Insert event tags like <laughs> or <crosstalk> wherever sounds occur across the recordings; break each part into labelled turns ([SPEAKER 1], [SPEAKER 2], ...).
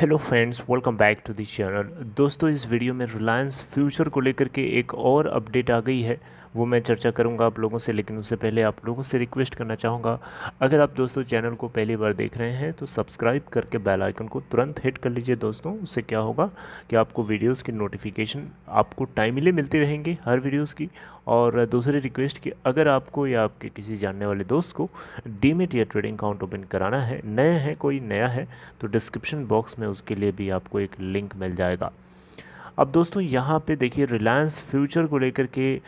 [SPEAKER 1] Hello friends welcome back to this channel दोस्तों इस video में रिलायंस फ्यूचर को लेकर के एक और अपडेट आ गई है वो मैं चर्चा करूँगा आप लोगों से लेकिन उससे पहले आप लोगों से रिक्वेस्ट करना चाहूँगा अगर आप दोस्तों चैनल को पहली बार देख रहे हैं तो सब्सक्राइब करके बेल आइकन को तुरंत हिट कर लीजिए दोस्तों उससे क्या होगा कि आपको वीडियोज़ की नोटिफिकेशन आपको टाइमली मिलती रहेंगी हर वीडियोज़ की और दूसरी रिक्वेस्ट कि अगर आपको या आपके किसी जानने वाले दोस्त को डीमेट या ट्रेडिंग अकाउंट ओपन कराना है नया है कोई नया है तो डिस्क्रिप्शन बॉक्स में उसके लिए भी आपको एक लिंक मिल जाएगा अब दोस्तों यहाँ पे देखिए रिलायंस फ्यूचर को लेकर के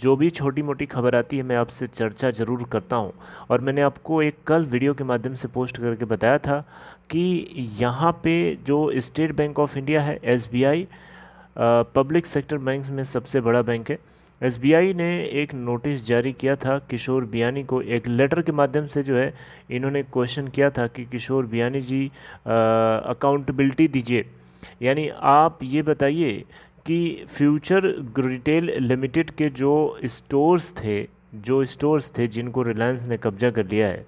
[SPEAKER 1] जो भी छोटी मोटी खबर आती है मैं आपसे चर्चा ज़रूर करता हूँ और मैंने आपको एक कल वीडियो के माध्यम से पोस्ट करके बताया था कि यहाँ पे जो स्टेट बैंक ऑफ इंडिया है एस पब्लिक सेक्टर बैंक में सबसे बड़ा बैंक है एस ने एक नोटिस जारी किया था किशोर बियानी को एक लेटर के माध्यम से जो है इन्होंने क्वेश्चन किया था कि किशोर बियानी जी अकाउंटबिलिटी दीजिए यानी आप ये बताइए कि फ्यूचर रिटेल लिमिटेड के जो स्टोर्स थे जो स्टोर्स थे जिनको रिलायंस ने कब्जा कर लिया है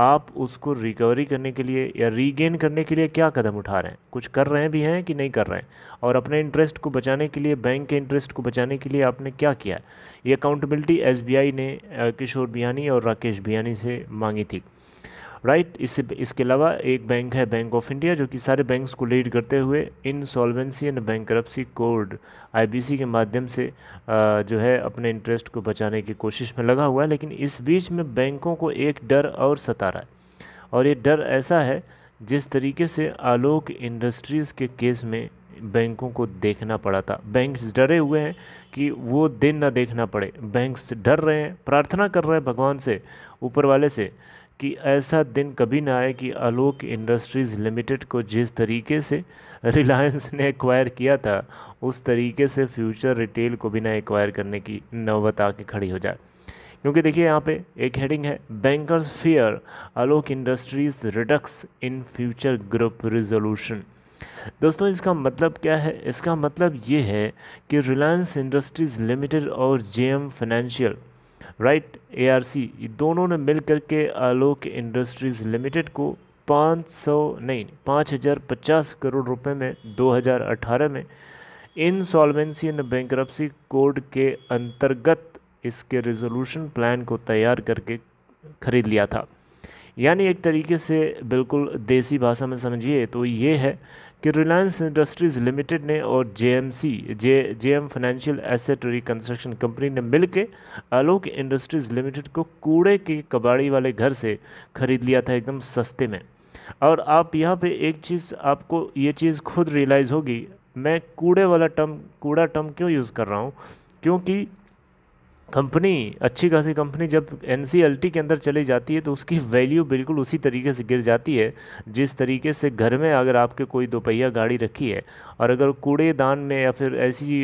[SPEAKER 1] आप उसको रिकवरी करने के लिए या रीगेन करने के लिए क्या कदम उठा रहे हैं कुछ कर रहे हैं भी हैं कि नहीं कर रहे हैं और अपने इंटरेस्ट को बचाने के लिए बैंक के इंटरेस्ट को बचाने के लिए आपने क्या किया ये अकाउंटेबिलिटी एसबीआई ने किशोर बियानी और राकेश बिहानी से मांगी थी राइट इससे इसके अलावा एक बैंक है बैंक ऑफ इंडिया जो कि सारे बैंक्स को लीड करते हुए insolvency and bankruptcy code आई के माध्यम से जो है अपने इंटरेस्ट को बचाने की कोशिश में लगा हुआ है लेकिन इस बीच में बैंकों को एक डर और सता रहा है और ये डर ऐसा है जिस तरीके से आलोक इंडस्ट्रीज़ के केस में बैंकों को देखना पड़ा था बैंक्स डरे हुए हैं कि वो दिन ना देखना पड़े बैंक्स डर रहे हैं प्रार्थना कर रहे हैं भगवान से ऊपर वाले से कि ऐसा दिन कभी ना आए कि आलोक इंडस्ट्रीज़ लिमिटेड को जिस तरीके से रिलायंस ने एक्वायर किया था उस तरीके से फ्यूचर रिटेल को भी ना एक्वायर करने की नौबत आके खड़ी हो जाए क्योंकि देखिए यहाँ पे एक हेडिंग है bankers fear Alok Industries redux in Future Group resolution दोस्तों इसका मतलब क्या है इसका मतलब ये है कि रिलायंस इंडस्ट्रीज़ लिमिटेड और जे फाइनेंशियल राइट ए सी दोनों ने मिल के आलोक इंडस्ट्रीज़ लिमिटेड को 500 नहीं 5050 करोड़ रुपए में 2018 में इनसॉल्वेंसी एंड बैंक्रप्सी कोड के अंतर्गत इसके रेजोल्यूशन प्लान को तैयार करके ख़रीद लिया था यानी एक तरीके से बिल्कुल देसी भाषा में समझिए तो ये है कि रिलायंस इंडस्ट्रीज़ लिमिटेड ने और JMC J JM Financial Asset Reconstruction Company ने मिलकर आलोक इंडस्ट्रीज़ लिमिटेड को कूड़े के कबाड़ी वाले घर से ख़रीद लिया था एकदम सस्ते में और आप यहाँ पे एक चीज़ आपको ये चीज़ खुद रियलाइज़ होगी मैं कूड़े वाला टर्म कूड़ा टर्म क्यों यूज़ कर रहा हूँ क्योंकि कंपनी अच्छी खासी कंपनी जब एन के अंदर चली जाती है तो उसकी वैल्यू बिल्कुल उसी तरीके से गिर जाती है जिस तरीके से घर में अगर आपके कोई दोपहिया गाड़ी रखी है और अगर कूड़ेदान में या फिर ऐसी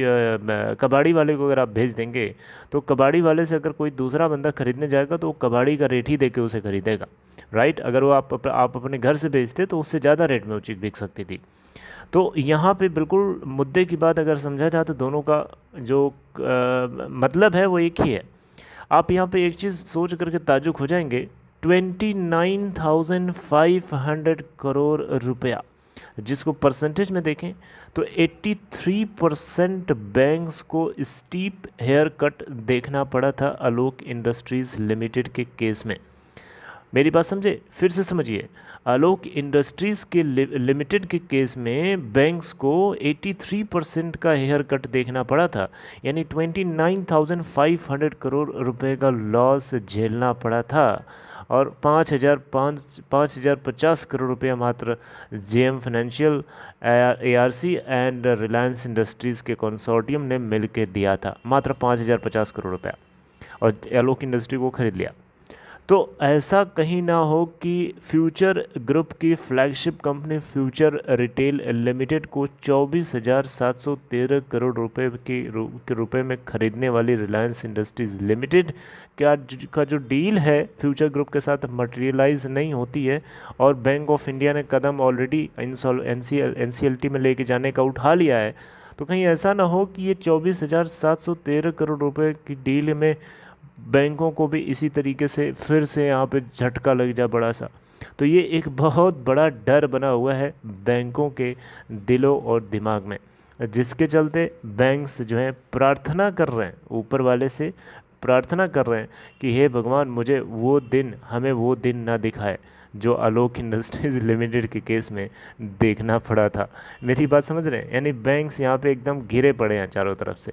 [SPEAKER 1] कबाड़ी वाले को अगर आप भेज देंगे तो कबाड़ी वाले से अगर कोई दूसरा बंदा ख़रीदने जाएगा तो वो कबाड़ी का रेट ही दे उसे ख़रीदेगा राइट अगर वो आप आप अपने घर से भेजते तो उससे ज़्यादा रेट में वो चीज़ बिक सकती थी तो यहाँ पे बिल्कुल मुद्दे की बात अगर समझा जाए तो दोनों का जो आ, मतलब है वो एक ही है आप यहाँ पे एक चीज़ सोच करके ताजुक हो जाएंगे twenty nine thousand five hundred crore रुपया जिसको परसेंटेज में देखें तो 83 परसेंट बैंक्स को स्टीप हेयर कट देखना पड़ा था आलोक इंडस्ट्रीज़ लिमिटेड के केस में मेरी बात समझे फिर से समझिए आलोक इंडस्ट्रीज़ के लिमिटेड के केस में बैंक्स को 83 परसेंट का हेयर कट देखना पड़ा था यानी 29,500 करोड़ रुपए का लॉस झेलना पड़ा था और पाँच हज़ार पाँच पाँच हज़ार पचास करोड़ रुपया मात्र J M Financial A R C and Reliance Industries के कंसोर्टियम ने मिलकर दिया था मात्र पाँच हज़ार पचास करोड़ रुपया और आलोक इंडस्ट्री को ख़रीद लिया तो ऐसा कहीं ना हो कि फ्यूचर ग्रुप की flagship company Future Retail Limited को चौबीस हज़ार सात सौ तेरह करोड़ रुपए के रुपए रुपए में ख़रीदने वाली रिलायंस इंडस्ट्रीज़ लिमिटेड क्या का जो डील है फ्यूचर ग्रुप के साथ मटेरियलाइज नहीं होती है और बैंक ऑफ इंडिया ने कदम ऑलरेडी एन सी में लेके जाने का उठा लिया है तो कहीं ऐसा ना हो कि ये चौबीस हज़ार सात सौ तेरह करोड़ रुपये की डील में बैंकों को भी इसी तरीके से फिर से यहाँ पे झटका लग जाए बड़ा सा तो ये एक बहुत बड़ा डर बना हुआ है बैंकों के दिलों और दिमाग में जिसके चलते बैंक्स जो हैं प्रार्थना कर रहे हैं ऊपर वाले से प्रार्थना कर रहे हैं कि हे भगवान मुझे वो दिन हमें वो दिन ना दिखाए जो आलोक इंडस्ट्रीज़ <laughs> लिमिटेड के केस में देखना पड़ा था मेरी बात समझ रहे हैं यानी बैंक्स यहाँ पे एकदम घिरे पड़े हैं चारों तरफ से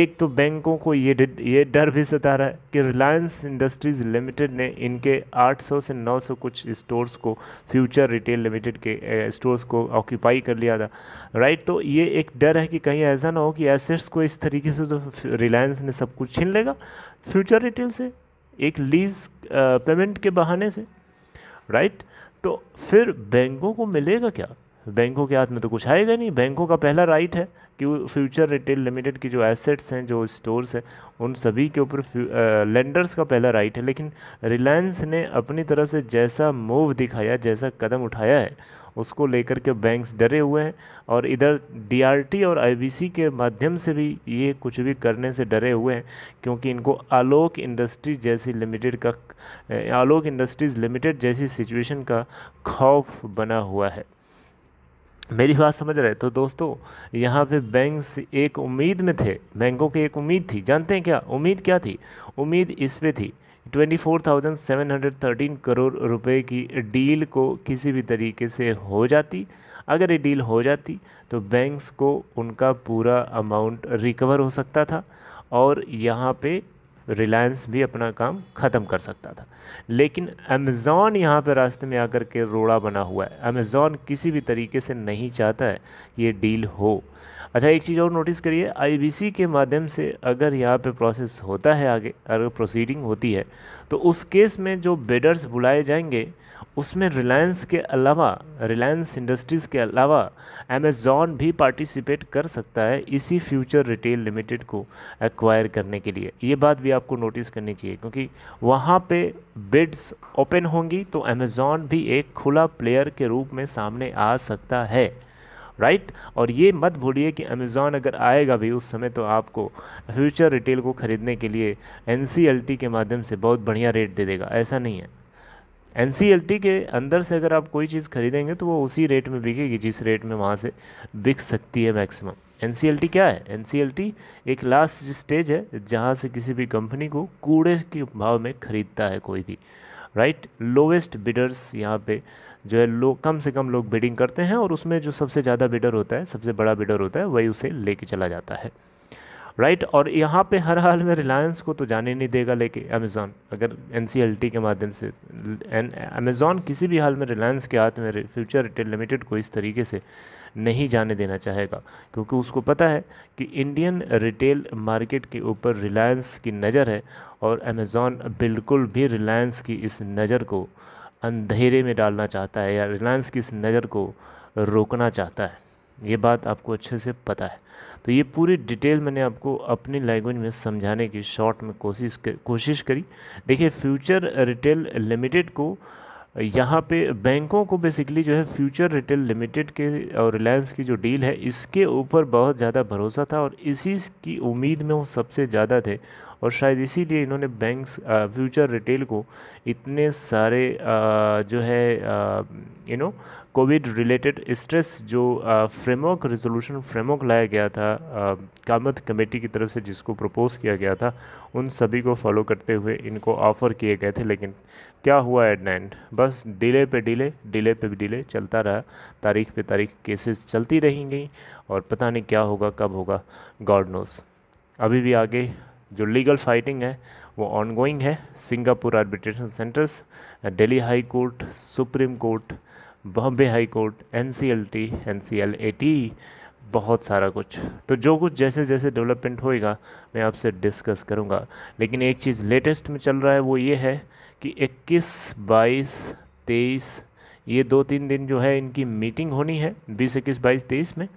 [SPEAKER 1] एक तो बैंकों को ये ये डर भी सता रहा है कि रिलायंस इंडस्ट्रीज़ लिमिटेड ने इनके 800 से 900 कुछ स्टोर्स को फ्यूचर रिटेल लिमिटेड के स्टोर्स को ऑक्यूपाई कर लिया था राइट तो ये एक डर है कि कहीं ऐसा ना हो कि एसेट्स को इस तरीके से तो रिलायंस ने सब कुछ छीन लेगा फ्यूचर रिटेल से एक लीज पेमेंट के बहाने से राइट तो फिर बैंकों को मिलेगा क्या बैंकों के हाथ में तो कुछ आएगा नहीं बैंकों का पहला राइट है कि फ्यूचर रिटेल लिमिटेड की जो एसेट्स हैं जो स्टोर्स हैं उन सभी के ऊपर लेंडर्स का पहला राइट है लेकिन रिलायंस ने अपनी तरफ से जैसा मूव दिखाया जैसा कदम उठाया है उसको लेकर के बैंक्स डरे हुए हैं और इधर डीआरटी और आईबीसी के माध्यम से भी ये कुछ भी करने से डरे हुए हैं क्योंकि इनको आलोक इंडस्ट्री जैसी लिमिटेड का आलोक इंडस्ट्रीज़ लिमिटेड जैसी सिचुएशन का खौफ बना हुआ है मेरी बात समझ रहे तो दोस्तों यहाँ पे बैंक एक उम्मीद में थे बैंकों की एक उम्मीद थी जानते हैं क्या उम्मीद क्या थी उम्मीद इस पर थी 24,713 करोड़ रुपए की डील को किसी भी तरीके से हो जाती अगर ये डील हो जाती तो बैंक्स को उनका पूरा अमाउंट रिकवर हो सकता था और यहाँ पे रिलायंस भी अपना काम ख़त्म कर सकता था लेकिन अमेज़ॉन यहाँ पर रास्ते में आकर के रोड़ा बना हुआ है अमेज़ॉन किसी भी तरीके से नहीं चाहता है ये डील हो अच्छा एक चीज़ और नोटिस करिए आईबीसी के माध्यम से अगर यहाँ पे प्रोसेस होता है आगे अगर प्रोसीडिंग होती है तो उस केस में जो बेडर्स बुलाए जाएंगे उसमें रिलायंस के अलावा रिलायंस इंडस्ट्रीज़ के अलावा अमेज़ॉन भी पार्टिसिपेट कर सकता है इसी फ्यूचर रिटेल लिमिटेड को एक्वायर करने के लिए ये बात भी आपको नोटिस करनी चाहिए क्योंकि वहाँ पे बिड्स ओपन होंगी तो अमेज़ॉन भी एक खुला प्लेयर के रूप में सामने आ सकता है राइट right? और ये मत भूलिए कि अमेज़ॉन अगर आएगा भी उस समय तो आपको फ्यूचर रिटेल को ख़रीदने के लिए एन के माध्यम से बहुत बढ़िया रेट दे देगा ऐसा नहीं है एन के अंदर से अगर आप कोई चीज़ खरीदेंगे तो वो उसी रेट में बिकेगी जिस रेट में वहाँ से बिक सकती है मैक्सिमम एन क्या है एन एक लास्ट स्टेज है जहाँ से किसी भी कंपनी को कूड़े के भाव में ख़रीदता है कोई भी राइट लोवेस्ट बिडर्स यहाँ पे जो है लो कम से कम लोग बिडिंग करते हैं और उसमें जो सबसे ज़्यादा बिडर होता है सबसे बड़ा बिडर होता है वही उसे लेके चला जाता है राइट और यहाँ पे हर हाल में रिलायंस को तो जाने नहीं देगा लेके अमेजोन अगर एन के माध्यम से अमेज़ॉन किसी भी हाल में रिलायंस के हाथ में फ्यूचर रिटेल लिमिटेड को इस तरीके से नहीं जाने देना चाहेगा क्योंकि उसको पता है कि इंडियन रिटेल मार्केट के ऊपर रिलायंस की नज़र है और अमेजोन बिल्कुल भी रिलायंस की इस नज़र को अंधेरे में डालना चाहता है या रिलायंस की इस नज़र को रोकना चाहता है ये बात आपको अच्छे से पता है तो ये पूरी डिटेल मैंने आपको अपनी लैंग्वेज में समझाने की शॉर्ट में कोशिश कर, कोशिश करी देखिए फ्यूचर रिटेल लिमिटेड को यहाँ पे बैंकों को बेसिकली जो है फ्यूचर रिटेल लिमिटेड के और रिलायंस की जो डील है इसके ऊपर बहुत ज़्यादा भरोसा था और इसी की उम्मीद में वो सबसे ज़्यादा थे और शायद इसीलिए इन्होंने बैंक्स फ्यूचर रिटेल को इतने सारे जो है you know Covid related stress जो फ्रेमवर्क रिजोल्यूशन फ्रेमवर्क लाया गया था कामत कमेटी की तरफ से जिसको प्रपोज़ किया गया था उन सभी को फॉलो करते हुए इनको ऑफ़र किए गए थे लेकिन क्या हुआ एट एंड बस डिले पे डिले डिले पे भी डिले चलता रहा तारीख पे तारीख केसेस चलती रहेंगी और पता नहीं क्या होगा कब होगा गॉड नोस अभी भी आगे जो लीगल फाइटिंग है वो ऑनगोइंग है Singapore arbitration centres Delhi High Court Supreme Court Bombay High Court N C L T N C L A T बहुत सारा कुछ तो जो कुछ जैसे जैसे डेवलपमेंट होएगा मैं आपसे डिस्कस करूंगा लेकिन एक चीज़ लेटेस्ट में चल रहा है वो ये है कि 21, 22, 23 ये दो तीन दिन जो है इनकी मीटिंग होनी है बीस इक्कीस बाईस तेईस में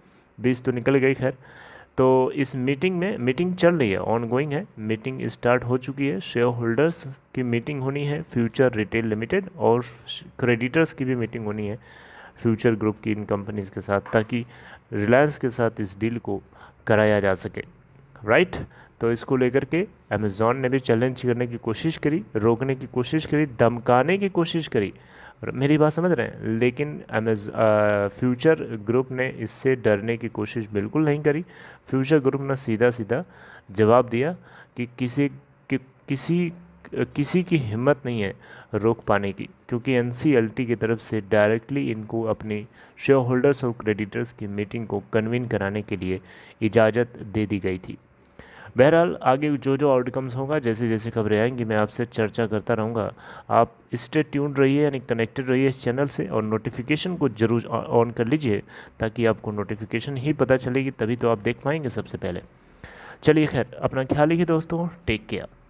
[SPEAKER 1] बीस तो निकल गई खैर तो इस मीटिंग में मीटिंग चल रही है ऑन गोइंग है मीटिंग स्टार्ट हो चुकी है शेयर होल्डर्स की मीटिंग होनी है फ्यूचर रिटेल लिमिटेड और क्रेडिटर्स की भी मीटिंग होनी है फ्यूचर ग्रुप की इन कंपनीज़ के साथ ताकि रिलायंस के साथ इस डील को कराया जा सके राइट तो इसको लेकर के अमेज़ॉन ने भी चैलेंज करने की कोशिश करी रोकने की कोशिश करी धमकाने की कोशिश करी मेरी बात समझ रहे हैं लेकिन अमेज फ्यूचर ग्रुप ने इससे डरने की कोशिश बिल्कुल नहीं करी फ्यूचर ग्रुप ने सीधा सीधा जवाब दिया कि किसी कि, किसी किसी की हिम्मत नहीं है रोक पाने की क्योंकि एन की तरफ से डायरेक्टली इनको अपने शेयर होल्डर्स और क्रेडिटर्स की मीटिंग को कन्वीन कराने के लिए इजाज़त दे दी गई थी बहरहाल आगे जो जो आउटकम्स होगा जैसे जैसे खबरें आएंगी मैं आपसे चर्चा करता रहूँगा आप स्टे ट्यून रहिए यानी कनेक्टेड रहिए इस चैनल से और नोटिफिकेशन को ज़रूर ऑन कर लीजिए ताकि आपको नोटिफिकेशन ही पता चलेगी तभी तो आप देख पाएंगे सबसे पहले चलिए खैर अपना ख्याल रखिए दोस्तों टेक केयर